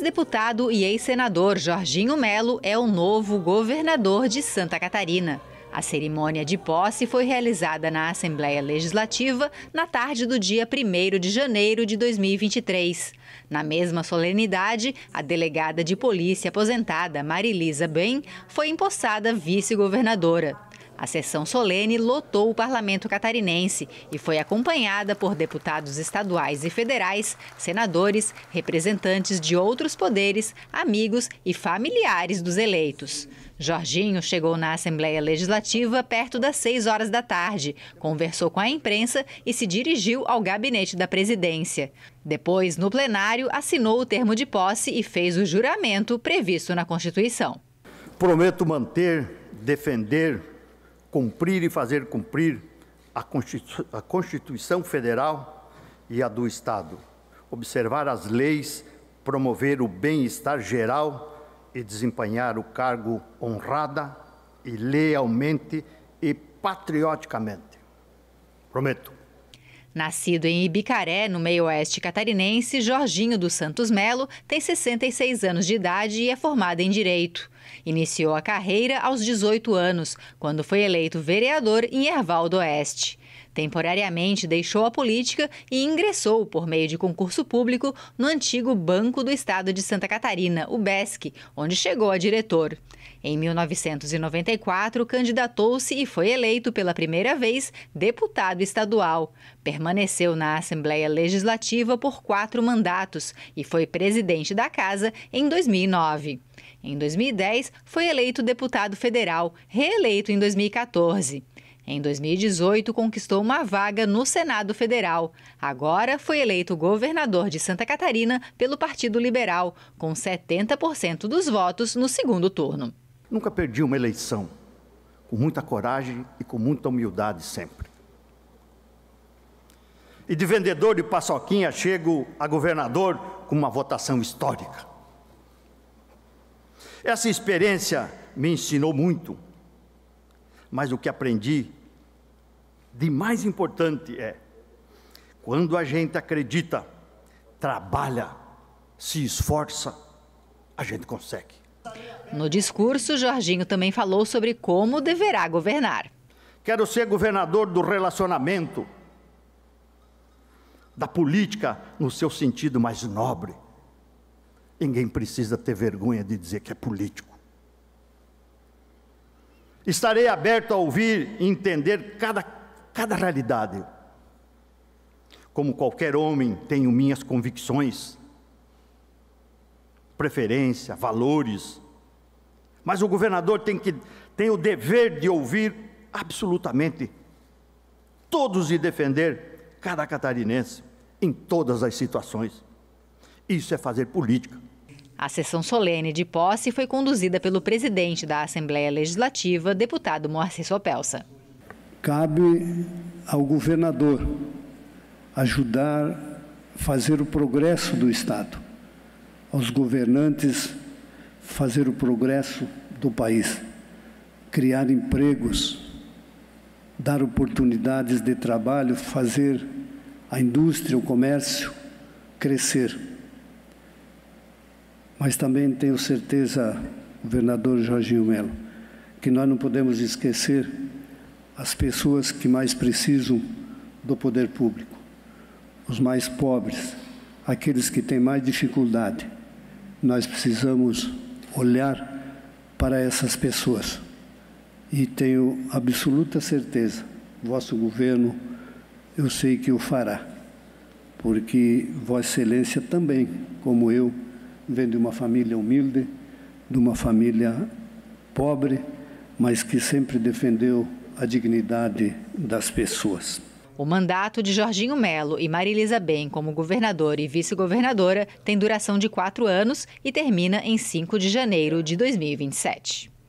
ex-deputado e ex-senador Jorginho Melo é o novo governador de Santa Catarina. A cerimônia de posse foi realizada na Assembleia Legislativa na tarde do dia 1 de janeiro de 2023. Na mesma solenidade, a delegada de polícia aposentada Marilisa Bem foi empossada vice-governadora. A sessão solene lotou o parlamento catarinense e foi acompanhada por deputados estaduais e federais, senadores, representantes de outros poderes, amigos e familiares dos eleitos. Jorginho chegou na Assembleia Legislativa perto das 6 horas da tarde, conversou com a imprensa e se dirigiu ao gabinete da presidência. Depois, no plenário, assinou o termo de posse e fez o juramento previsto na Constituição. Prometo manter, defender cumprir e fazer cumprir a, Constitu a Constituição Federal e a do Estado, observar as leis, promover o bem-estar geral e desempenhar o cargo honrada e lealmente e patrioticamente. Prometo. Nascido em Ibicaré, no meio-oeste catarinense, Jorginho dos Santos Melo tem 66 anos de idade e é formado em Direito. Iniciou a carreira aos 18 anos, quando foi eleito vereador em Ervaldo Oeste. Temporariamente deixou a política e ingressou, por meio de concurso público, no antigo Banco do Estado de Santa Catarina, o BESC, onde chegou a diretor. Em 1994, candidatou-se e foi eleito pela primeira vez deputado estadual. Permaneceu na Assembleia Legislativa por quatro mandatos e foi presidente da Casa em 2009. Em 2010, foi eleito deputado federal, reeleito em 2014. Em 2018, conquistou uma vaga no Senado Federal. Agora foi eleito governador de Santa Catarina pelo Partido Liberal, com 70% dos votos no segundo turno. Nunca perdi uma eleição, com muita coragem e com muita humildade sempre. E de vendedor de paçoquinha chego a governador com uma votação histórica. Essa experiência me ensinou muito mas o que aprendi de mais importante é: quando a gente acredita, trabalha, se esforça, a gente consegue. No discurso, Jorginho também falou sobre como deverá governar. Quero ser governador do relacionamento, da política no seu sentido mais nobre. Ninguém precisa ter vergonha de dizer que é político. Estarei aberto a ouvir e entender cada, cada realidade. Como qualquer homem, tenho minhas convicções, preferência, valores. Mas o governador tem, que, tem o dever de ouvir absolutamente todos e defender cada catarinense em todas as situações. Isso é fazer política. A sessão solene de posse foi conduzida pelo presidente da Assembleia Legislativa, deputado Moacir Sopelsa. Cabe ao governador ajudar a fazer o progresso do Estado, aos governantes fazer o progresso do país, criar empregos, dar oportunidades de trabalho, fazer a indústria, o comércio crescer. Mas também tenho certeza, governador Jorginho Melo, que nós não podemos esquecer as pessoas que mais precisam do poder público, os mais pobres, aqueles que têm mais dificuldade. Nós precisamos olhar para essas pessoas. E tenho absoluta certeza, vosso governo, eu sei que o fará, porque Vossa Excelência também, como eu, vem de uma família humilde, de uma família pobre, mas que sempre defendeu a dignidade das pessoas. O mandato de Jorginho Melo e Marilisa Bem como governador e vice-governadora tem duração de quatro anos e termina em 5 de janeiro de 2027.